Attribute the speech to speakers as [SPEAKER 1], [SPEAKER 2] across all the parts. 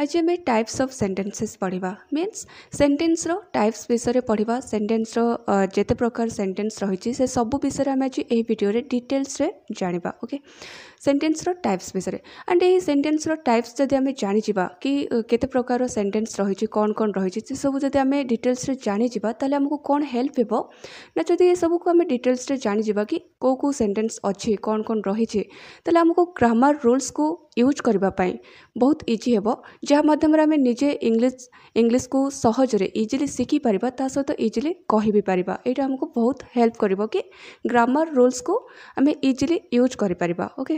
[SPEAKER 1] आज आम types of सेन्टेन्से पढ़ा मीनस सेन्टेन्स टाइप्स विषय में पढ़ा सेन्टेन्स जिते प्रकार सेन्टेन्स रही से सब विषय आम आज यही भिडियो डिटेल्स जाना ओके सेन्टेन्स टाइप्स विषय एंड यही सेन्टेन्स टाइप्स जब आम जाना कि केते प्रकार सेन्टेन्स रही कौन कौन रही सब जब आम डिटेल्स जाना तेल आमको कौन हेल्प हे ना ये सब को आम डिटेल्स जाना कि कौ कौ सेन्टेन्स अच्छे कौन कौन रही है तो आमको ग्रामर रूल्स को यूज करने बहुत इजी हे ଯାହା ମାଧ୍ୟମରେ ଆମେ ନିଜେ ଇଂଲିଶ ଇଂଲିଶକୁ ସହଜରେ ଇଜିଲି ଶିଖିପାରିବା ତା ସହିତ ଇଜିଲି କହିବି ପାରିବା ଏଇଟା ଆମକୁ ବହୁତ ହେଲ୍ପ କରିବ କି ଗ୍ରାମାର ରୁଲ୍ସକୁ ଆମେ ଇଜିଲି ୟୁଜ୍ କରିପାରିବା ଓକେ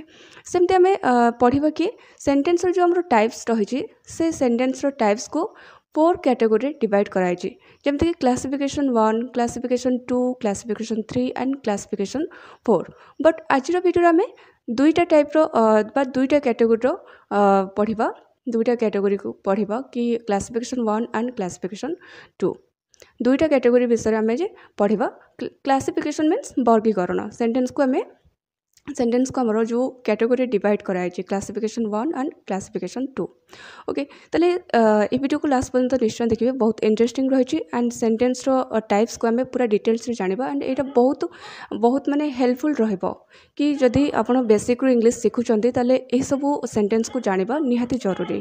[SPEAKER 1] ସେମିତି ଆମେ ପଢ଼ିବା କି ସେଣ୍ଟେନ୍ସର ଯେଉଁ ଆମର ଟାଇପ୍ସ ରହିଛି ସେ ସେଣ୍ଟେନ୍ସର ଟାଇପ୍ସକୁ फोर कैटेगोरी डिवाइड कराई जमीक classification one classification two classification three and classification four but आज भिडियो आम दुईटा टाइप रुईटा कैटेगोरी पढ़ा দুইটা ক্যাটেগরি পড়িব কি classification one and classification two দুইটা ক্যাটেগরি বিষয়ে আমি আজ পড়া ক্লাসিফিকেসন মিন্স বর্গীকরণ সেটেন্স কু আমি સેન્ટેન્સ કો અમારો જો કેટેગરી ડિવાઇડ કરાય છે classification one and classification two okay তাহলে এই ভিডিওକୁ লাস্ট পর্যন্ত নিশ্চয় ଦେଖିବେ ବହୁତ ইন্টারেস্টিং ରହିଛି ଆଣ୍ଡ ସେଣ୍ଟେନ୍ସର ଟାଇପ୍ସକୁ ଆମେ ପୁରା ଡିଟେଲ୍ସରେ ଜାଣିବା ଆଣ୍ଡ ଏଇଟା ବହୁତ ବହୁତ ମାନେ ହେଲ୍ପଫୁଲ୍ ରହିବ କି ଯଦି ଆପଣ ବେସିକ୍ରୁ ଇଂଲିଶ ଶିଖୁଛନ୍ତି ତାହେଲେ ଏହିସବୁ ସେଣ୍ଟେନ୍ସକୁ ଜାଣିବା ନିହାତି ଜରୁରୀ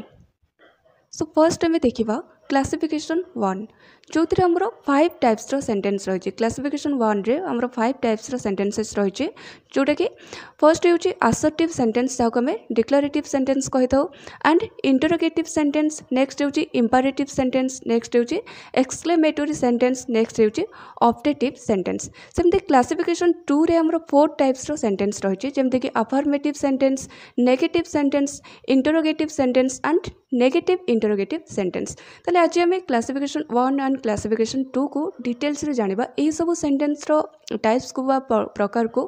[SPEAKER 1] ସୋ ଫାର୍ଷ୍ଟ ଆମେ ଦେଖିବା क्लासीफिकेसन वन जो थी फाइव टाइप्स सेन्टेन्स रही क्लासीफिकेसन वन आम फाइव टाइप्स सेन्टेन्सेस रही है जोटा कि फर्स्ट हूँ आसर्टिव सेन्टेन्स जहाँ आम declarative sentence and interrogative sentence next हूँ इम्पारेटिव सेन्टेन्स नेक्स्ट हूँ एक्सक्लेमेटोरी सेन्टेन्स नेक्स्ट हूँ अप्टेटिव सेन्टेन्स सेमती क्लासीफिकेसन टू रे आम फोर टाइप्स सेन्टेन्स रही जमीक affirmative sentence negative sentence interrogative sentence and negative interrogate sentence ତାହେଲେ ଆଜି ଆମେ କ୍ଲାସିଫିକେସନ୍ ୱାନ୍ ଆଣ୍ଡ କ୍ଲାସିଫିକେସନ୍ ଟୁକୁ ଡିଟେଲ୍ସରେ ଜାଣିବା ଏହିସବୁ ସେଣ୍ଟେନ୍ସର ଟାଇପ୍ସକୁ ବା ପ୍ରକାରକୁ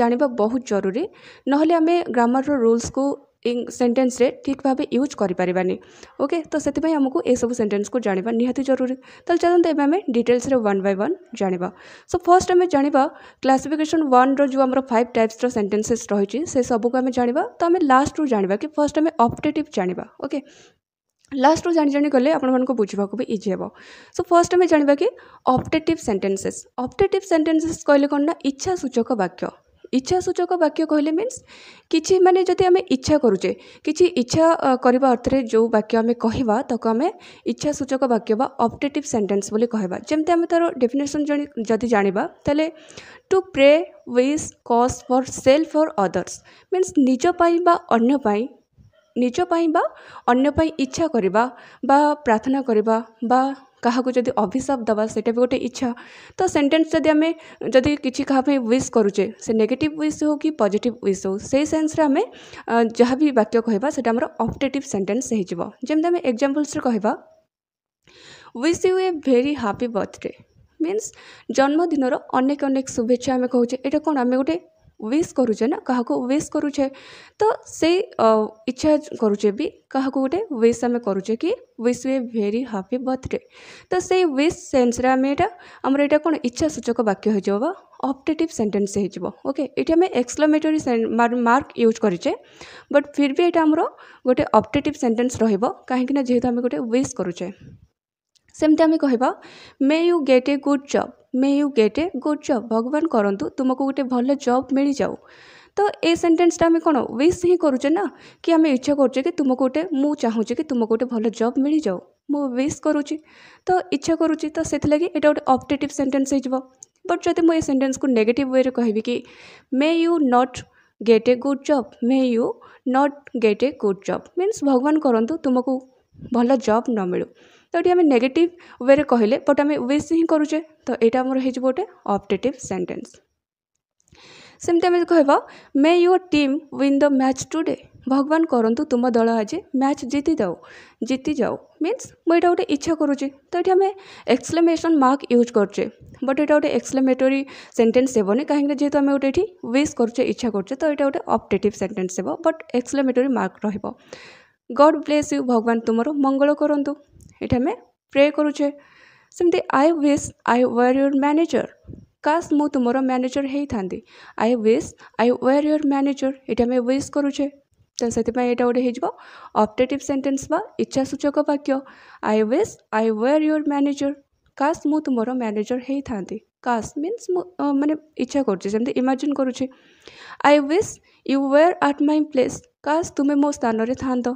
[SPEAKER 1] ଜାଣିବା ବହୁତ ଜରୁରୀ ନହେଲେ ଆମେ ଗ୍ରାମାରର ରୁଲ୍ସକୁ ସେଣ୍ଟେନ୍ସରେ ଠିକ୍ ଭାବେ ୟୁଜ୍ କରିପାରିବାନି ଓକେ ତ ସେଥିପାଇଁ ଆମକୁ ଏସବୁ ସେଣ୍ଟେନ୍ସକୁ ଜାଣିବା ନିହାତି ଜରୁରୀ ତାହେଲେ ଚାଲନ୍ତୁ ଏବେ ଆମେ ଡିଟେଲ୍ସରେ ୱାନ୍ ବାଇ ୱାନ୍ ଜାଣିବା ସୋ ଫାର୍ଷ୍ଟ ଆମେ ଜାଣିବା କ୍ଲାସିଫିକେସନ୍ ୱାନ୍ର ଯେଉଁ ଆମର ଫାଇଭ୍ ଟାଇପ୍ସର ସେଣ୍ଟେନ୍ସେସ୍ ରହିଛି ସେ ସବୁକୁ ଆମେ ଜାଣିବା ତ ଆମେ ଲାଷ୍ଟରୁ ଜାଣିବା କି ଫାର୍ଷ୍ଟ ଆମେ ଅପ୍ଟେଟିଭ୍ ଜାଣିବା ଓକେ लास्ट रू जाणी जाणी गले आपको बुझा को भी इजी हे सो फर्स्ट आम जानवा कि अब्टेटिव सेन्टेनसेस अब्टेटिव सेन्टेनसेस कहले कौन ना इच्छा सूचक वाक्य इच्छा सूचक वाक्य कहले मीनस किसी मानने जदि आम इच्छा करूचे किसी इच्छा करने अर्थ में जो वाक्य आम कह इच्छा सूचक वाक्य अब्टेटिव सेन्टेन्स कहवा जमी आम तर डेफिनेसन जदि जाणी तेल टू प्रे विज कज फर सेल्फ फर अदर्स मीनस निजपाई अंपाई ନିଜ ପାଇଁ ବା ଅନ୍ୟ ପାଇଁ ଇଚ୍ଛା କରିବା ବା ପ୍ରାର୍ଥନା କରିବା ବା କାହାକୁ ଯଦି ଅଭିଶାପ ଦେବା ସେଇଟା ବି ଗୋଟେ ଇଚ୍ଛା ତ ସେଣ୍ଟେନ୍ସ ଯଦି ଆମେ ଯଦି କିଛି କାହା ପାଇଁ ୱିସ୍ କରୁଛେ ସେ ନେଗେଟିଭ୍ ୱିସ୍ ହେଉ କି ପଜିଟିଭ୍ ୱିସ୍ ହେଉ ସେଇ ସେନ୍ସରେ ଆମେ ଯାହା ବି ବାକ୍ୟ କହିବା ସେଇଟା ଆମର ଅପ୍ଟେଟିଭ୍ ସେଣ୍ଟେନ୍ସ ହେଇଯିବ ଯେମିତି ଆମେ ଏକ୍ଜାମ୍ପଲ୍ସରେ କହିବା wish you a very happy birthday means ଜନ୍ମଦିନର ଅନେକ ଅନେକ ଶୁଭେଚ୍ଛା ଆମେ କହୁଛେ ଏଇଟା କ'ଣ ଆମେ ଗୋଟେ ୱିଶ୍ କରୁଛେ ନା କାହାକୁ ୱିଶ୍ କରୁଛେ ତ ସେଇ ଇଚ୍ଛା କରୁଛେ ବି କାହାକୁ ଗୋଟେ ୱିଶ୍ ଆମେ କରୁଛେ କି wish you a very happy birthday ତ ସେଇ ୱିଶ୍ ସେନ୍ସରେ ଆମେ ଏଇଟା ଆମର ଏଇଟା କ'ଣ ଇଚ୍ଛା ସୂଚକ ବାକ୍ୟ ହେଇଯିବ ବା ଅପ୍ଟେଟିଭ୍ ସେଣ୍ଟେନ୍ସ ହେଇଯିବ ଓକେ ଏଠି ଆମେ ଏକ୍ସକ୍ଲାମେଟୋରୀ ମାର୍କ ୟୁଜ୍ କରିଛେ ବଟ୍ ଫିର୍ ବି ଏଇଟା ଆମର ଗୋଟେ ଅପ୍ଟେଟିଭ୍ ସେଣ୍ଟେନ୍ସ ରହିବ କାହିଁକିନା ଯେହେତୁ ଆମେ ଗୋଟେ ୱିଶ୍ କରୁଛେ ସେମିତି ଆମେ କହିବା may you get a good job may you get a good job ଭଗବାନ କରନ୍ତୁ ତୁମକୁ ଗୋଟେ ଭଲ ଜବ୍ ମିଳିଯାଉ ତ ଏ ସେଣ୍ଟେନ୍ସଟା ଆମେ କ'ଣ ୱିସ୍ ହିଁ କରୁଛେ ନା କି ଆମେ ଇଚ୍ଛା କରୁଛେ କି ତୁମକୁ ଗୋଟେ ମୁଁ ଚାହୁଁଛି କି ତୁମକୁ ଗୋଟେ ଭଲ ଜବ୍ ମିଳିଯାଉ ମୁଁ ୱିସ୍ କରୁଛି ତ ଇଚ୍ଛା କରୁଛି ତ ସେଥିଲାଗି ଏଇଟା ଗୋଟେ ଅପଟେଟିଭ୍ ସେଣ୍ଟେନ୍ସ ହେଇଯିବ ବଟ୍ ଯଦି ମୁଁ ଏ ସେଣ୍ଟେନ୍ସକୁ ନେଗେଟିଭ୍ ୱେରେ କହିବି କି may you not get a good job may you not get a good job means ଭଗବାନ କରନ୍ତୁ ତୁମକୁ ଭଲ ଜବ୍ ନ ମିଳୁ ତ ଏଠି ଆମେ ନେଗେଟିଭ୍ ୱେରେ କହିଲେ ବଟ୍ ଆମେ ୱିସ୍ ହିଁ କରୁଛେ ତ ଏଇଟା ଆମର ହେଇଯିବ ଗୋଟେ ଅପଟେଟିଭ୍ ସେଣ୍ଟେନ୍ସ ସେମିତି ଆମେ କହିବା may your team win the match today ଭଗବାନ କରନ୍ତୁ ତୁମ ଦଳ ଆଜି ମ୍ୟାଚ୍ ଜିତିଯାଉ ଜିତିଯାଉ ମିନ୍ସ ମୁଁ ଏଇଟା ଗୋଟେ ଇଚ୍ଛା କରୁଛି ତ ଏଠି ଆମେ ଏକ୍ସପ୍ଲେନେସନ୍ ମାର୍କ ୟୁଜ୍ କରୁଛେ ବଟ୍ ଏଇଟା ଗୋଟେ ଏକ୍ସପ୍ଲେନେଟୋରୀ ସେଣ୍ଟେନ୍ସ ହେବନି କାହିଁକିନା ଯେହେତୁ ଆମେ ଗୋଟେ ଏଠି ୱିସ୍ କରୁଛେ ଇଚ୍ଛା କରୁଛେ ତ ଏଇଟା ଗୋଟେ ଅପ୍ଟେଟିଭ୍ ସେଣ୍ଟେନ୍ସ ହେବ ବଟ୍ ଏକ୍ସପ୍ଲେନେଟୋରୀ ମାର୍କ ରହିବ ଗଡ଼୍ ବ୍ଲେସ୍ ୟୁ ଭଗବାନ ତୁମର ମଙ୍ଗଳ କରନ୍ତୁ ଏଇଠି ଆମେ ପ୍ରେ କରୁଛେ ସେମିତି I wish I were your manager କାସ୍ ମୁଁ ତୁମର ମ୍ୟାନେଜର୍ ହେଇଥାନ୍ତି I wish I were your manager ଏଇଠି ଆମେ ୱିସ୍ କରୁଛେ ତ ସେଥିପାଇଁ ଏଇଟା ଗୋଟେ ହେଇଯିବ ଅପ୍ଟେଟିଭ୍ ସେଣ୍ଟେନ୍ସ ବା ଇଚ୍ଛାସୂଚକ ବାକ୍ୟ I wish I were your manager କାସ୍ ମୁଁ ତୁମର ମ୍ୟାନେଜର୍ ହେଇଥାନ୍ତି କାସ୍ ମିନ୍ସ ମୁଁ ମାନେ ଇଚ୍ଛା କରୁଛି ସେମିତି ଇମାଜିନ୍ କରୁଛି I wish you were at my place କାସ୍ ତୁମେ ମୋ ସ୍ଥାନରେ ଥାଆନ୍ତ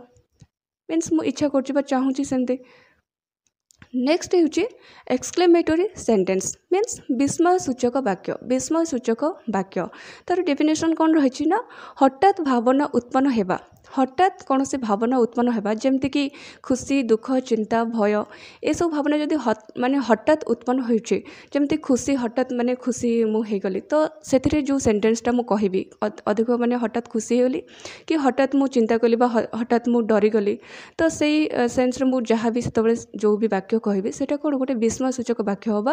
[SPEAKER 1] ମିନ୍ସ ମୁଁ ଇଚ୍ଛା କରୁଛି ବା ଚାହୁଁଛି ସେମିତି नेक्स्ट हूँ एक्सक्लेमेटोरी सेन्टेन्स मीनस विस्मय सूचक वाक्य विस्मय सूचक वाक्य तार डेफिनेसन कौन रही हठात भावना उत्पन्न होगा हठात कौन से भावना उत्पन्न होगा जमीक खुशी दुख चिंता भय ये सब भावना जब मानते हठात उत्पन्न होमती खुशी हठात मानते खुशी मुझली तो से जो सेन्टेन्सटा मुझे अधिक मानते हठात खुशी होली कि हठात मुझ चिंता कली हठात मुझ डरीगली तो से सेन्स मुझे जहाँ भी से जो भी वाक्य କହିବି ସେଇଟା କ'ଣ ଗୋଟେ ବିସ୍ମୟ ସୂଚକ ବାକ୍ୟ ହେବ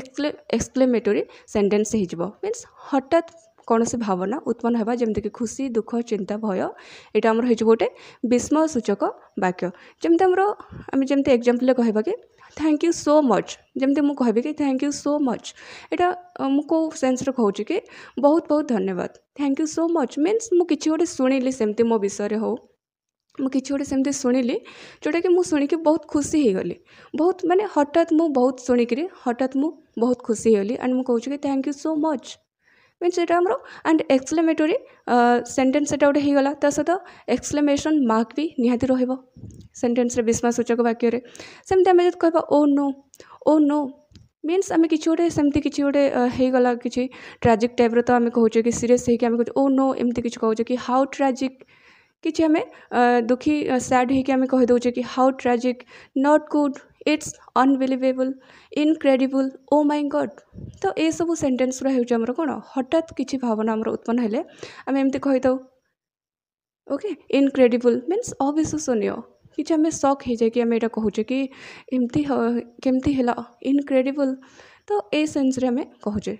[SPEAKER 1] ଏକ୍ସକ୍ଲେମେଟୋରୀ ସେଣ୍ଟେନ୍ସ ହୋଇଯିବ ମିନ୍ସ ହଠାତ୍ କୌଣସି ଭାବନା ଉତ୍ପନ୍ନ ହେବା ଯେମିତିକି ଖୁସି ଦୁଃଖ ଚିନ୍ତା ଭୟ ଏଇଟା ଆମର ହେଇଯିବ ଗୋଟେ ବିସ୍ମୟ ସୂଚକ ବାକ୍ୟ ଯେମିତି ଆମର ଆମେ ଯେମିତି ଏକ୍ଜାମ୍ପଲ୍ରେ କହିବା କି ଥ୍ୟାଙ୍କ ୟୁ ସୋ ମଚ୍ ଯେମିତି ମୁଁ କହିବି କି ଥ୍ୟାଙ୍କ ୟୁ ସୋ ମଚ୍ ଏଇଟା ମୁଁ କେଉଁ ସେନ୍ସରେ କହୁଛି କି ବହୁତ ବହୁତ ଧନ୍ୟବାଦ thank you so much means ମୁଁ କିଛି ଗୋଟେ ଶୁଣିଲି ସେମିତି ମୋ ବିଷୟରେ ହେଉ मुझे सेमती शुणिली जोटा कि मुझे बहुत खुशी हो गली बहुत मानते हठात मु बहुत शुणिकी हठात मु बहुत खुशी होली एंड मुझे कि thank you so much means यहाँ एंड एक्सलेमेटोरी सेन्टेन्स गोटे हो सहित एक्सलेमेसन मार्क भी निहाती रेन्टेन्स सूचक वाक्य सेमती आम कह नो ओ नो मीनस आम कि गोटे सेमती गोटे हो ट्राजिक टाइप्र तो आम कह सीरीयस हो नो एम किसी कह हाउ ट्राजिक କିଛି ଆମେ ଦୁଃଖୀ ସ୍ୟାଡ଼୍ ହେଇକି ଆମେ କହିଦେଉଛେ କି how tragic not good it's unbelievable incredible oh my God ତ ଏସବୁ ସେଣ୍ଟେନ୍ସ ଗୁଡ଼ା ହେଉଛି ଆମର କ'ଣ ହଠାତ୍ କିଛି ଭାବନା ଆମର ଉତ୍ପନ୍ନ ହେଲେ ଆମେ ଏମିତି କହିଥାଉ ଓକେ ଇନକ୍ରେଡ଼ିବୁଲ୍ ମିନ୍ସ ଅବିଶ୍ୱସନୀୟ କିଛି ଆମେ ସକ୍ ହେଇଯାଇକି ଆମେ ଏଇଟା କହୁଛେ କି ଏମିତି କେମିତି ହେଲା ଇନକ୍ରେଡ଼ିବୁଲ୍ ତ ଏଇ ସେନ୍ସରେ ଆମେ କହୁଛେ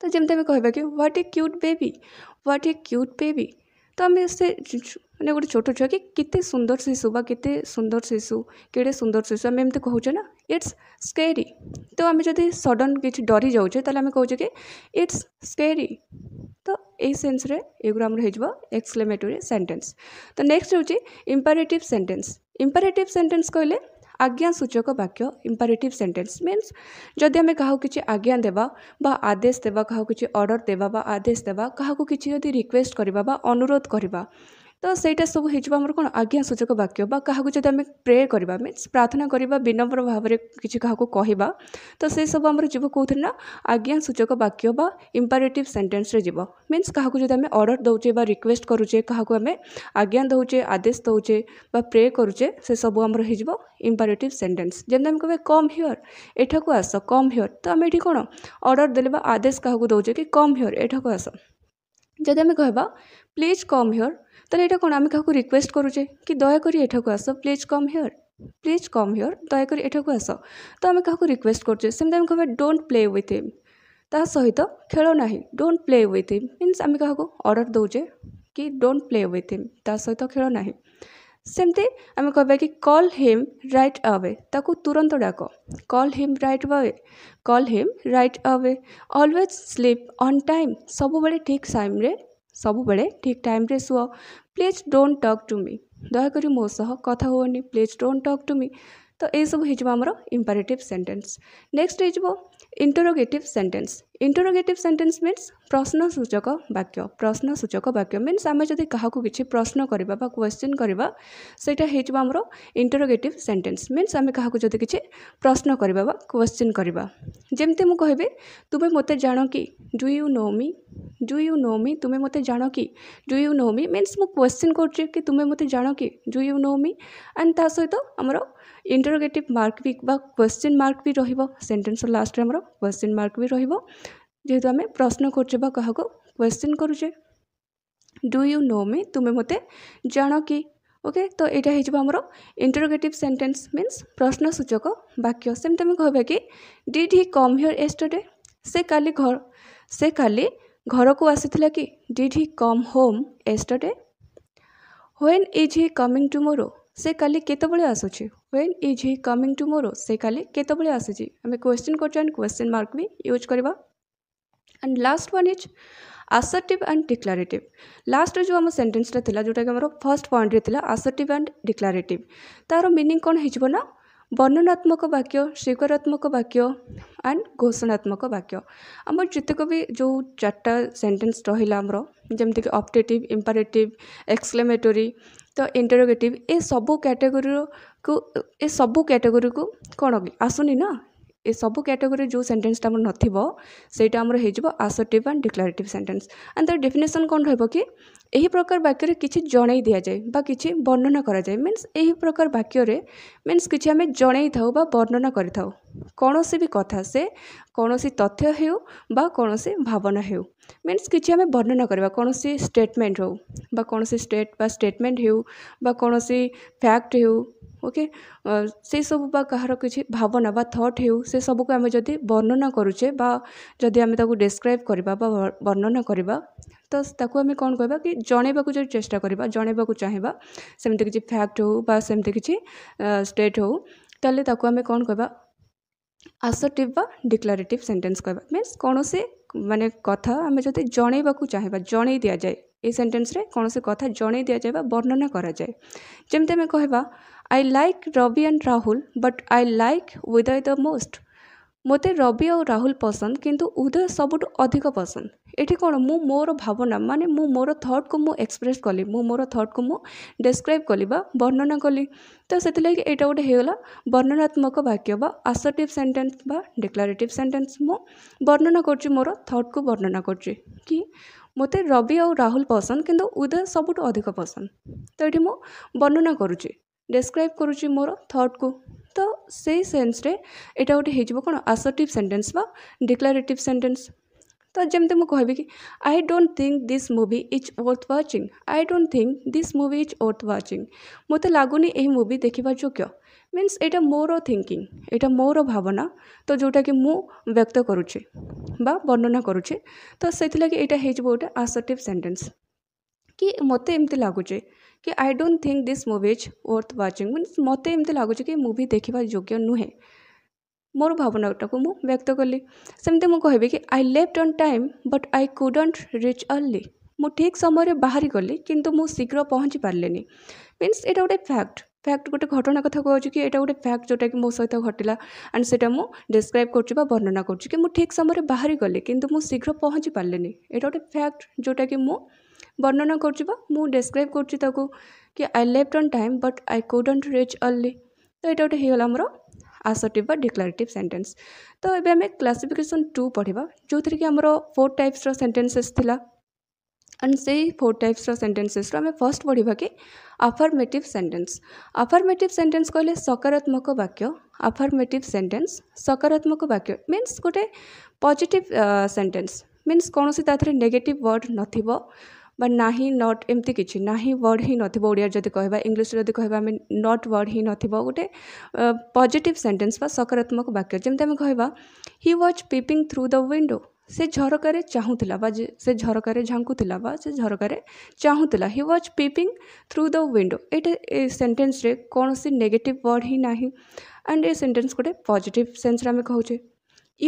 [SPEAKER 1] ତ ଯେମିତି ଆମେ କହିବା କି what a cute baby what a cute baby ତ ଆମେ ସେ ମାନେ ଗୋଟେ ଛୋଟ ଛୁଆ କି କେତେ ସୁନ୍ଦର ଶିଶୁ ବା କେତେ ସୁନ୍ଦର ଶିଶୁ କେଡ଼େ ସୁନ୍ଦର ଶିଶୁ ଆମେ ଏମିତି କହୁଛେ ନା ଇଟ୍ସ ସ୍କେରି ତ ଆମେ ଯଦି ସଡ଼ନ୍ କିଛି ଡରି ଯାଉଛେ ତାହେଲେ ଆମେ କହୁଛେ କି ଇଟ୍ସ ସ୍କେରି ତ ଏଇ ସେନ୍ସରେ ଏଗୁଡ଼ା ଆମର ହେଇଯିବ ଏକ୍ସକ୍ଲେମେଟୋରୀ ସେଣ୍ଟେନ୍ସ ତ ନେକ୍ସଟ ହେଉଛି ଇମ୍ପାରେଟିଭ୍ ସେଣ୍ଟେନ୍ସ ଇମ୍ପାରେଟିଭ୍ ସେଣ୍ଟେନ୍ସ କହିଲେ ଆଜ୍ଞା ସୂଚକ ବାକ୍ୟ ଇମ୍ପାରେଟିଭ୍ ସେଣ୍ଟେନ୍ସ ମିନ୍ସ ଯଦି ଆମେ କାହାକୁ କିଛି ଆଜ୍ଞା ଦେବା ବା ଆଦେଶ ଦେବା କାହାକୁ କିଛି ଅର୍ଡ଼ର ଦେବା ବା ଆଦେଶ ଦେବା କାହାକୁ କିଛି ଯଦି ରିକ୍ୱେଷ୍ଟ କରିବା ବା ଅନୁରୋଧ କରିବା ତ ସେଇଟା ସବୁ ହେଇଯିବ ଆମର କ'ଣ ଆଜ୍ଞା ସୂଚକ ବାକ୍ୟ ବା କାହାକୁ ଯଦି ଆମେ ପ୍ରେ କରିବା ମିନ୍ସ ପ୍ରାର୍ଥନା କରିବା ବିନମ୍ର ଭାବରେ କିଛି କାହାକୁ କହିବା ତ ସେସବୁ ଆମର ଯିବ କେଉଁଥିରେ ନା ଆଜ୍ଞା ସୂଚକ ବାକ୍ୟ ବା ଇମ୍ପାରେଟିଭ୍ ସେଣ୍ଟେନ୍ସରେ ଯିବ ମିନ୍ସ କାହାକୁ ଯଦି ଆମେ ଅର୍ଡ଼ର ଦେଉଛେ ବା ରିକ୍ୱେଷ୍ଟ କରୁଛେ କାହାକୁ ଆମେ ଆଜ୍ଞା ଦେଉଛେ ଆଦେଶ ଦେଉଛେ ବା ପ୍ରେ କରୁଛେ ସେସବୁ ଆମର ହେଇଯିବ ଇମ୍ପାରେଟିଭ୍ ସେଣ୍ଟେନ୍ସ ଯେମିତି ଆମେ କହିବା କମ୍ ହିଅର୍ ଏଠାକୁ ଆସ କମ୍ ହିଅର୍ ତ ଆମେ ଏଠି କ'ଣ ଅର୍ଡ଼ର ଦେଲେ ବା ଆଦେଶ କାହାକୁ ଦେଉଛେ କି କମ୍ ହିଅର୍ ଏଠାକୁ ଆସ ଯଦି ଆମେ କହିବା ପ୍ଲିଜ୍ କମ୍ ହିଅର୍ তাহলে এটা কোণ আমি কাহাকে রিকোয়েস্ট করুছে কি দয়াকরি এঠাকু আস প্লিজ কম হিয়র প্লিজ কম হিয়র দয়াকরি এঠাকু আস তো আমি কাহাকে রিকোয়েস্ট করছে সেମିତି আমি କହିବା ডোন্ট প্লে ୱିଥ୍ ହିମ୍ ତା ସହିତ ଖେଳ ନାହିଁ don't play with him means ଆମେ କାହାକୁ ଅର୍ଡ଼ର ଦେଉଛେ କି ଡୋଣ୍ଟ ପ୍ଲେ ୱିଥ୍ ହିମ୍ ତା ସହିତ ଖେଳ ନାହିଁ ସେମିତି ଆମେ କହିବା କି କଲ୍ ହିମ୍ ରାଇଟ୍ ଆୱେ ତାକୁ ତୁରନ୍ତ ଡାକ call him right away call him right away always sleep on time ସବୁବେଳେ ଠିକ୍ ଟାଇମ୍ରେ ସବୁବେଳେ ଠିକ୍ ଟାଇମ୍ରେ ଶୁଅ ପ୍ଲିଜ୍ ଡୋଣ୍ଟ ଟକ୍ ଟୁ ମି ଦୟାକରି ମୋ ସହ କଥା ହୁଅନି ପ୍ଲିଜ୍ ଡୋଣ୍ଟ ଟକ୍ ଟୁ ମି ତ ଏଇସବୁ ହେଇଯିବ ଆମର ଇମ୍ପାରେଟିଭ୍ ସେଣ୍ଟେନ୍ସ ନେକ୍ସଟ୍ ହେଇଯିବ interrogative sentence interrogative sentence means প্রশ্নসূচক বাক্য প্রশ্নসূচক বাক্য মিন্স আমি যদি কাহকু কিছু প্রশ্ন করা বা কোয়েশ্চেন করা সেটা হয়েছে আমার ইন্টরোগেটিভ সেন্টেন্স মিন্স আমি কাহকু যদি কিছু প্রশ্ন করা বা কোয়েশ্চেন করা যেমতি মু কহবি তুমি মতো জাণ কি do you know me do you know me তুমি মতো জাণ কি do you know me means মু কোয়েশ্চেন করছি কি তুমি মতো জাণ কি do you know me and তা সহিত আমার ইন্টরোগেটিভ মার্ক বি বা কোয়েশ্চেন মার্ক বি রহব সেন্টেন্সর লাস্টে আমার কোয়েশ্চেন মার্ক বি রহব जेहेतु आम प्रश्न करुचे क्या question do you know me तुम्हें मत जान कि ओके तो यहाँ होमर इंटरोगेटिव सेन्टेन्स मीनस प्रश्न सूचक वाक्य सेमती आम कह कि did he come here yesterday से का घर से का घर को आसी कि did he come home yesterday when is he coming tomorrow से काली केते कत when is he coming tomorrow से काली केते कत आम क्वेश्चन क्वेश्चन मार्क भी यूज करवा and last one is assertive and declarative ଲାଷ୍ଟରେ ଯେଉଁ ଆମ ସେଣ୍ଟେନ୍ସଟା ଥିଲା ଯେଉଁଟାକି ଆମର ଫାର୍ଷ୍ଟ ପଏଣ୍ଟରେ ଥିଲା ଆସର୍ଟିଭ୍ ଆଣ୍ଡ ଡିକ୍ଲାରେଟିଭ୍ ତା'ର ମିନିଂ କ'ଣ ହେଇଯିବ ନା ବର୍ଣ୍ଣନାତ୍ମକ ବାକ୍ୟ ସ୍ୱୀକାରାତ୍ମକ ବାକ୍ୟ ଆଣ୍ଡ ଘୋଷଣାତ୍ମକ ବାକ୍ୟ ଆମର ଯେତେକ ବି ଯେଉଁ ଚାରିଟା ସେଣ୍ଟେନ୍ସ ରହିଲା ଆମର ଯେମିତିକି ଅପଟେଟିଭ୍ ଇମ୍ପାରେଟିଭ୍ ଏକ୍ସକ୍ଲେମେଟୋରୀ ତ ଇଣ୍ଟରୋଗେଟିଭ୍ ଏସବୁ କ୍ୟାଟେଗୋରୀକୁ ଏସବୁ କ୍ୟାଟେଗୋରୀକୁ କ'ଣ ଆସୁନି ନା ଏସବୁ କ୍ୟାଟେଗୋରୀ ଯେଉଁ ସେଣ୍ଟେନ୍ସଟା ଆମର ନଥିବ ସେଇଟା ଆମର ହେଇଯିବ assertive and declarative sentence and ତା'ର ଡେଫିନେସନ୍ କ'ଣ ରହିବ କି ଏହି ପ୍ରକାର ବାକ୍ୟରେ କିଛି ଜଣେଇ ଦିଆଯାଏ ବା କିଛି ବର୍ଣ୍ଣନା କରାଯାଏ ମିନ୍ସ ଏହି ପ୍ରକାର ବାକ୍ୟରେ ମିନ୍ସ କିଛି ଆମେ ଜଣେଇଥାଉ ବା ବର୍ଣ୍ଣନା କରିଥାଉ କୌଣସି ବି କଥା ସେ କୌଣସି ତଥ୍ୟ ହେଉ ବା କୌଣସି ଭାବନା ହେଉ ମିନ୍ସ କିଛି ଆମେ ବର୍ଣ୍ଣନା କରିବା କୌଣସି ଷ୍ଟେଟମେଣ୍ଟ ହେଉ ବା କୌଣସି ଷ୍ଟେଟ୍ ବା ଷ୍ଟେଟମେଣ୍ଟ ହେଉ ବା କୌଣସି ଫ୍ୟାକ୍ଟ ହେଉ ଓକେ ସେସବୁ ବା କାହାର କିଛି ଭାବନା ବା ଥଟ୍ ହେଉ ସେସବୁକୁ ଆମେ ଯଦି ବର୍ଣ୍ଣନା କରୁଛେ ବା ଯଦି ଆମେ ତାକୁ ଡେସ୍କ୍ରାଇବ୍ କରିବା ବା ବର୍ଣ୍ଣନା କରିବା ତ ତାକୁ ଆମେ କ'ଣ କହିବା କି ଜଣେଇବାକୁ ଯଦି ଚେଷ୍ଟା କରିବା ଜଣେଇବାକୁ ଚାହିଁବା ସେମିତି କିଛି ଫ୍ୟାକ୍ଟ ହେଉ ବା ସେମିତି କିଛି ଷ୍ଟେଟ୍ ହେଉ ତାହେଲେ ତାକୁ ଆମେ କ'ଣ କହିବା ଆସର୍ଟିଭ୍ ବା ଡିକ୍ଲାରେଟିଭ୍ ସେଣ୍ଟେନ୍ସ କହିବା ମିନ୍ସ କୌଣସି ମାନେ କଥା ଆମେ ଯଦି ଜଣେଇବାକୁ ଚାହିଁବା ଜଣେଇ ଦିଆଯାଏ ଏଇ ସେଣ୍ଟେନ୍ସରେ କୌଣସି କଥା ଜଣେଇ ଦିଆଯାଏ ବା ବର୍ଣ୍ଣନା କରାଯାଏ ଯେମିତି ଆମେ କହିବା I like Ravi and Rahul but I like Uday the most ମୋତେ ରବି ଆଉ ରାହୁଲ ପସନ୍ଦ କିନ୍ତୁ ଉଦୟ ସବୁଠୁ ଅଧିକ ପସନ୍ଦ ଏଠି କ'ଣ ମୁଁ ମୋର ଭାବନା ମାନେ ମୁଁ ମୋର ଥଟ୍କୁ ମୁଁ ଏକ୍ସପ୍ରେସ୍ କଲି ମୁଁ ମୋର ଥଟ୍କୁ ମୁଁ ଡେସ୍କ୍ରାଇବ୍ କଲି ବା ବର୍ଣ୍ଣନା କଲି ତ ସେଥିଲାଗି ଏଇଟା ଗୋଟେ ହେଇଗଲା ବର୍ଣ୍ଣନାତ୍ମକ ବାକ୍ୟ ବା ଆସର୍ଟିଭ୍ ସେଣ୍ଟେନ୍ସ ବା ଡିକ୍ଲାରେଟିଭ୍ ସେଣ୍ଟେନ୍ସ ମୁଁ ବର୍ଣ୍ଣନା କରୁଛି ମୋର ଥଟ୍କୁ ବର୍ଣ୍ଣନା କରୁଛି କି ମୋତେ ରବି ଆଉ ରାହୁଲ ପସନ୍ଦ କିନ୍ତୁ ଉଦୟ ସବୁଠୁ ଅଧିକ ପସନ୍ଦ ତ ଏଇଠି ମୁଁ ବର୍ଣ୍ଣନା କରୁଛି ଡେସ୍କ୍ରାଇବ୍ କରୁଛି ମୋର ଥଟ୍କୁ ତ ସେଇ ସେନ୍ସରେ ଏଇଟା ଗୋଟେ ହେଇଯିବ କ'ଣ ଆସର୍ଟିଭ୍ ସେଣ୍ଟେନ୍ସ ବା ଡିକ୍ଲାରେଟିଭ୍ ସେଣ୍ଟେନ୍ସ ତ ଯେମିତି ମୁଁ କହିବି କି I don't think this movie is worth watching I don't think this movie is worth watching ମୋତେ ଲାଗୁନି ଏହି ମୁଭି ଦେଖିବା ଯୋଗ୍ୟ ମିନ୍ସ ଏଇଟା ମୋର ଥିଙ୍କିଂ ଏଇଟା ମୋର ଭାବନା ତ ଯେଉଁଟାକି ମୁଁ ବ୍ୟକ୍ତ କରୁଛି ବା ବର୍ଣ୍ଣନା କରୁଛି ତ ସେଥିଲାଗି ଏଇଟା ହେଇଯିବ ଗୋଟେ ଆସର୍ଟିଭ୍ ସେଣ୍ଟେନ୍ସ କି ମୋତେ ଏମିତି ଲାଗୁଛି କି I don't think this movie is worth watching means ମୋତେ ଏମିତି ଲାଗୁଛି କି ମୁଭି ଦେଖିବା ଯୋଗ୍ୟ ନୁହେଁ ମୋର ଭାବନାଟାକୁ ମୁଁ ବ୍ୟକ୍ତ କଲି ସେମିତି ମୁଁ କହିବି କି I left on time but I couldn't reach early ମୁଁ ଠିକ୍ ସମୟରେ ବାହାରି ଗଲି କିନ୍ତୁ ମୁଁ ଶୀଘ୍ର ପହଞ୍ଚି ପାରିଲିନି ମିନ୍ସ ଏଇଟା ଗୋଟେ ଫ୍ୟାକ୍ଟ ଫ୍ୟାକ୍ଟ ଗୋଟେ ଘଟଣା କଥା କହୁଛି କି ଏଇଟା ଗୋଟେ ଫ୍ୟାକ୍ଟ ଯେଉଁଟାକି ମୋ ସହିତ ଘଟିଲା ଆଣ୍ଡ ସେଇଟା ମୁଁ ଡେସ୍କ୍ରାଇବ୍ କରୁଛି ବା ବର୍ଣ୍ଣନା କରୁଛି କି ମୁଁ ଠିକ୍ ସମୟରେ ବାହାରିଗଲି କିନ୍ତୁ ମୁଁ ଶୀଘ୍ର ପହଞ୍ଚି ପାରିଲିନି ଏଇଟା ଗୋଟେ ଫ୍ୟାକ୍ଟ ଯେଉଁଟାକି ମୁଁ ବର୍ଣ୍ଣନା କରୁଛି ବା ମୁଁ ଡେସ୍କ୍ରାଇବ୍ କରୁଛି ତାକୁ କି I left on time but I couldn't reach early ତ ଏଇଟା ଗୋଟେ ହେଇଗଲା ଆମର ଆସର୍ଟିଭ୍ ବା ଡିକ୍ଲାରେଟିଭ୍ ସେଣ୍ଟେନ୍ସ ତ ଏବେ ଆମେ କ୍ଲାସିଫିକେସନ୍ ଟୁ ପଢ଼ିବା ଯେଉଁଥିରେ କି ଆମର ଫୋର୍ ଟାଇପ୍ସର ସେଣ୍ଟେନ୍ସେସ୍ ଥିଲା एंड से फोर टाइप्स सेन्टेन्सेस रु आम फर्स्ट पढ़ा कि आफर्मेटिव सेन्टेन्स आफर्मेटिव सेन्टेन्स कहले सकारात्मक वाक्य आफर्मेटिव सेन्टेन्स सकारात्मक वाक्य मीन्स गोटे पजिट सेन्टेन्स मीनस कौन से सी नेगेटिव वर्ड न बट ना ही नट एम कि ना ही वर्ड ही नड़िया जब कह इंग्लीश जब कह नट वर्ड ही नोटे पजिट सेन्टेन्स सकारात्मक वाक्य जमी आम कह he was peeping through the window ସେ ଝରକାରେ ଚାହୁଁଥିଲା ବା ସେ ଝରକାରେ ଝାଙ୍କୁଥିଲା ବା ସେ ଝରକାରେ ଚାହୁଁଥିଲା he was peeping through the window ଏଇଟା ଏ ସେଣ୍ଟେନ୍ସରେ କୌଣସି ନେଗେଟିଭ୍ ୱାର୍ଡ଼ ହିଁ ନାହିଁ ଆଣ୍ଡ ଏ ସେଣ୍ଟେନ୍ସ ଗୋଟେ ପଜିଟିଭ୍ ସେନ୍ସରେ ଆମେ କହୁଛେ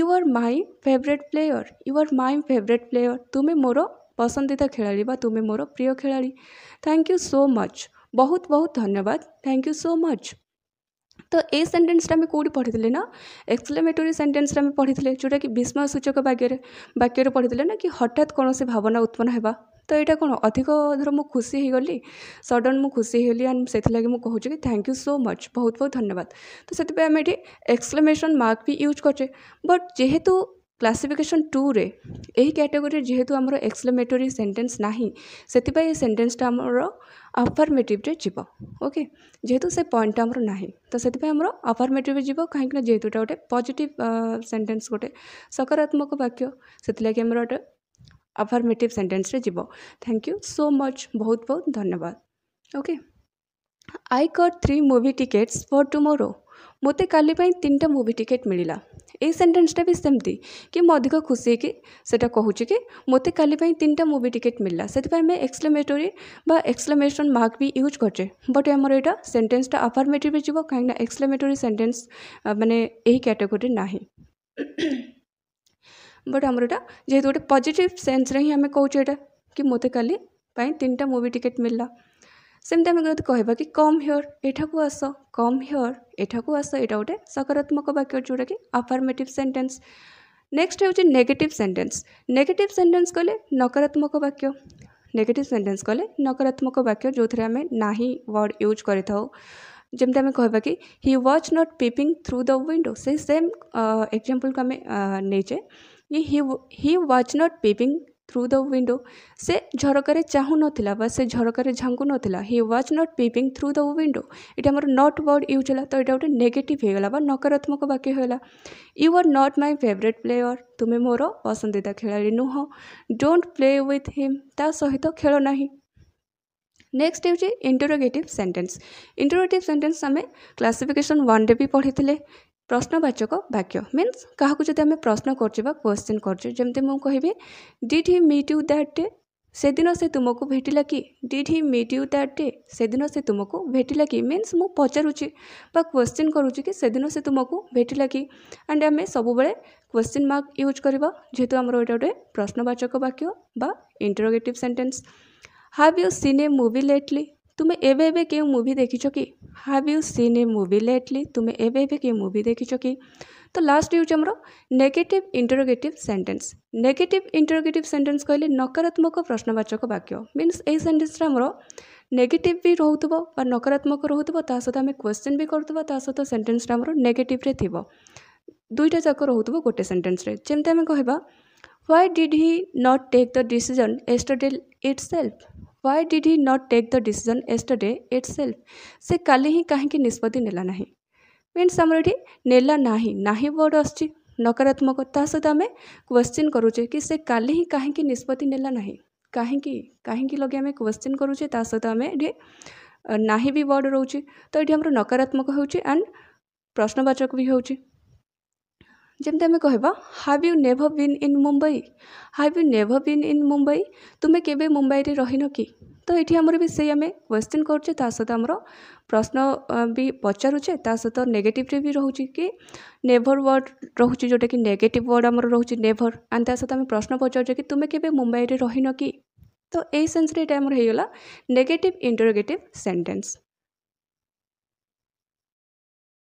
[SPEAKER 1] you are my favourite player you are my favourite player ତୁମେ ମୋର ପସନ୍ଦିତା ଖେଳାଳି ବା ତୁମେ ମୋର ପ୍ରିୟ ଖେଳାଳି ଥ୍ୟାଙ୍କ ୟୁ ସୋ ମଚ୍ ବହୁତ ବହୁତ ଧନ୍ୟବାଦ ଥ୍ୟାଙ୍କ ୟୁ ସୋ ମଚ୍ ତ ଏଇ ସେଣ୍ଟେନ୍ସଟା ଆମେ କେଉଁଠି ପଢ଼ିଥିଲେ ନା ଏକ୍ସପ୍ଲାମେଟୋରୀ ସେଣ୍ଟେନ୍ସରେ ଆମେ ପଢ଼ିଥିଲେ ଯେଉଁଟାକି ବିସ୍ମୟ ସୂଚକ ବାକ୍ୟରେ ବାକ୍ୟରେ ପଢ଼ିଥିଲେ ନା କି ହଠାତ୍ କୌଣସି ଭାବନା ଉତ୍ପନ୍ନ ହେବା ତ ଏଇଟା କ'ଣ ଅଧିକ ଧର ମୁଁ ଖୁସି ହେଇଗଲି ସଡ଼ନ୍ ମୁଁ ଖୁସି ହେଇଗଲି ଆଣ୍ଡ ସେଥିଲାଗି ମୁଁ କହୁଛି କି ଥ୍ୟାଙ୍କ ୟୁ ସୋ ମଚ୍ ବହୁତ ବହୁତ ଧନ୍ୟବାଦ ତ ସେଥିପାଇଁ ଆମେ ଏଠି ଏକ୍ସପ୍ଲାମେସନ୍ ମାର୍କ ବି ୟୁଜ୍ କରୁଛେ ବଟ୍ ଯେହେତୁ କ୍ଲାସିଫିକେସନ୍ ଟୁରେ ଏହି କ୍ୟାଟେଗୋରିରେ ଯେହେତୁ ଆମର ଏକ୍ସପ୍ଲାମେଟୋରୀ ସେଣ୍ଟେନ୍ସ ନାହିଁ ସେଥିପାଇଁ ଏ ସେଣ୍ଟେନ୍ସଟା ଆମର ଆଫର୍ମେଟିଭ୍ରେ ଯିବ ଓକେ ଯେହେତୁ ସେ ପଏଣ୍ଟଟା ଆମର ନାହିଁ ତ ସେଥିପାଇଁ ଆମର ଆଫର୍ମେଟିଭ୍ରେ ଯିବ କାହିଁକିନା ଯେହେତୁ ଏଇଟା ଗୋଟେ ପଜିଟିଭ୍ ସେଣ୍ଟେନ୍ସ ଗୋଟେ ସକାରାତ୍ମକ ବାକ୍ୟ ସେଥିଲାଗି ଆମର ଗୋଟେ ଆଫର୍ମେଟିଭ୍ ସେଣ୍ଟେନ୍ସରେ ଯିବ ଥ୍ୟାଙ୍କ ୟୁ ସୋ ମଚ୍ ବହୁତ ବହୁତ ଧନ୍ୟବାଦ okay I cut three movie tickets for tomorrow मत कई तीन टा मुवि टिकेट मिलला ये सेन्टेन्सटा भी सेमती कि मधिक खुशी की से कहे कि मत कई तीन टा मुवि टिकेट मिलला से एक्सलेमेटोरी एक्सलेमेसन मार्क भी यूज करचे बट आम यहाँ सेन्टेन्सटा अफारमेटिव जी कहीं एक्सलेमेटोरी सेन्टेन्स मैंने यही कैटेगोरी ना बट आम जेहतु गोटे पजिट सेन्स हमें कौचे यहाँ कि मत कई तीन टा मुवि टिकेट मिलला सेमती आम कह कि कम हिअर को आस कम हिअर यठाक आस ये गोटे सकारात्मक वाक्य जोटा कि अफर्मेटिव सेन्टेन्स नेक्स्ट हूँ नेगेटिव सेन्टेन्स नेगेटिव सेन्टेन्स कले नकारात्मक वाक्य नेगेटिव सेन्टेन्स कले नकारात्मक वाक्य जो थे आम ना ही वर्ड यूज करमती आम कह कि he was not peeping through the window से सेम एक्जामपल को आम नहींचे he was not peeping through the window ସେ ଝରକାରେ ଚାହୁଁନଥିଲା ବା ସେ ଝରକାରେ ଝାଙ୍କୁନଥିଲା he was not peeping through the window ଏଇଟା ଆମର ନଟ୍ ୱାର୍ଡ଼ ୟୁଜ୍ ହେଲା ତ ଏଇଟା ଗୋଟେ ନେଗେଟିଭ୍ ହେଇଗଲା ବା ନକାରାତ୍ମକ ବାକ୍ୟ ହେଇଗଲା you are not my favourite player ତୁମେ ମୋର ପସନ୍ଦିଦା ଖେଳାଳି ନୁହଁ ଡୋଣ୍ଟ ପ୍ଲେ ୱିଥ୍ ହିମ୍ ତା ସହିତ ଖେଳ ନାହିଁ नेक्स्ट हूँ इंटरोगेटिव सेन्टेन्स इंटरोगेटिव सेन्टेन्स आम क्लासीफिकेसन वन भी पढ़ी थे प्रश्नवाचक वाक्य मीन्स क्या जब आम प्रश्न कर करमती मुझे कहि did he meet you that day से दिन से तुमको भेटिला कि did he meet you that day से दिन से तुमको भेटिला कि मीनस मुझ पचारूँ बा क्वेश्चन करुच्ची कि से दिन से तुमको भेटिला कि एंड आम सब क्वेश्चन मार्क यूज कर जेहेतु आमर गोटे प्रश्नवाचक वाक्य बा interrogative sentence have you seen a movie lately ତୁମେ ଏବେ ଏବେ କେଉଁ ମୁଭି ଦେଖିଛ କି have you seen a movie lately ତୁମେ ଏବେ ଏବେ କେଉଁ ମୁଭି ଦେଖିଛ କି ତ ଲାଷ୍ଟ ହେଉଛି ଆମର negative interrogative sentence negative interrogative sentence କହିଲେ ନକାରାତ୍ମକ ପ୍ରଶ୍ନବାଚକ ବାକ୍ୟ ମିନ୍ସ ଏହି ସେଣ୍ଟେନ୍ସରେ ଆମର ନେଗେଟିଭ୍ ବି ରହୁଥିବ ବା ନକାରାତ୍ମକ ରହୁଥିବ ତା ସହିତ ଆମେ କ୍ୱେଶ୍ଚିନ୍ ବି କରୁଥିବା ତା ସହିତ ସେଣ୍ଟେନ୍ସଟା ଆମର ନେଗେଟିଭ୍ରେ ଥିବ ଦୁଇଟା ଯାକ ରହୁଥିବ ଗୋଟେ ସେଣ୍ଟେନ୍ସରେ ଯେମିତି ଆମେ କହିବା why did he not take the decision yesterday itself why did he not take the decision yesterday itself से काली ही कहीं निष्पत्ति नेला ना मीन समरी ने ना ना वर्ड आस नकारात्मक सहित आम क्वेश्चन करुचे कि से काली ही कहीं निष्पत्ति नेला ना कहीं कहीं लगे आम क्वेश्चन करुचे सहित आम ये ना भी वर्ड रोचे तो ये नकारात्मक होंड प्रश्नवाचक भी हो जमी आम कह have you never been in Mumbai have you never been in Mumbai तुम्हें केवे मुंबई में रही न कि तो ये भी सही आम क्वेश्चन करुचे सहित आम प्रश्न भी पचारूचे सहित नेगेटिव भी रोचे कि नेभर वर्ड रोचे जोटा कि नेगेटिव वर्ड आम रोचे नेभर एंड सहित आम प्रश्न पचारे कि तुम्हें केवे मुंबई में रही न कि तो यही सेन्स रेटा होगा नेगेटिव इंटरगेटिव सेन्टेन्स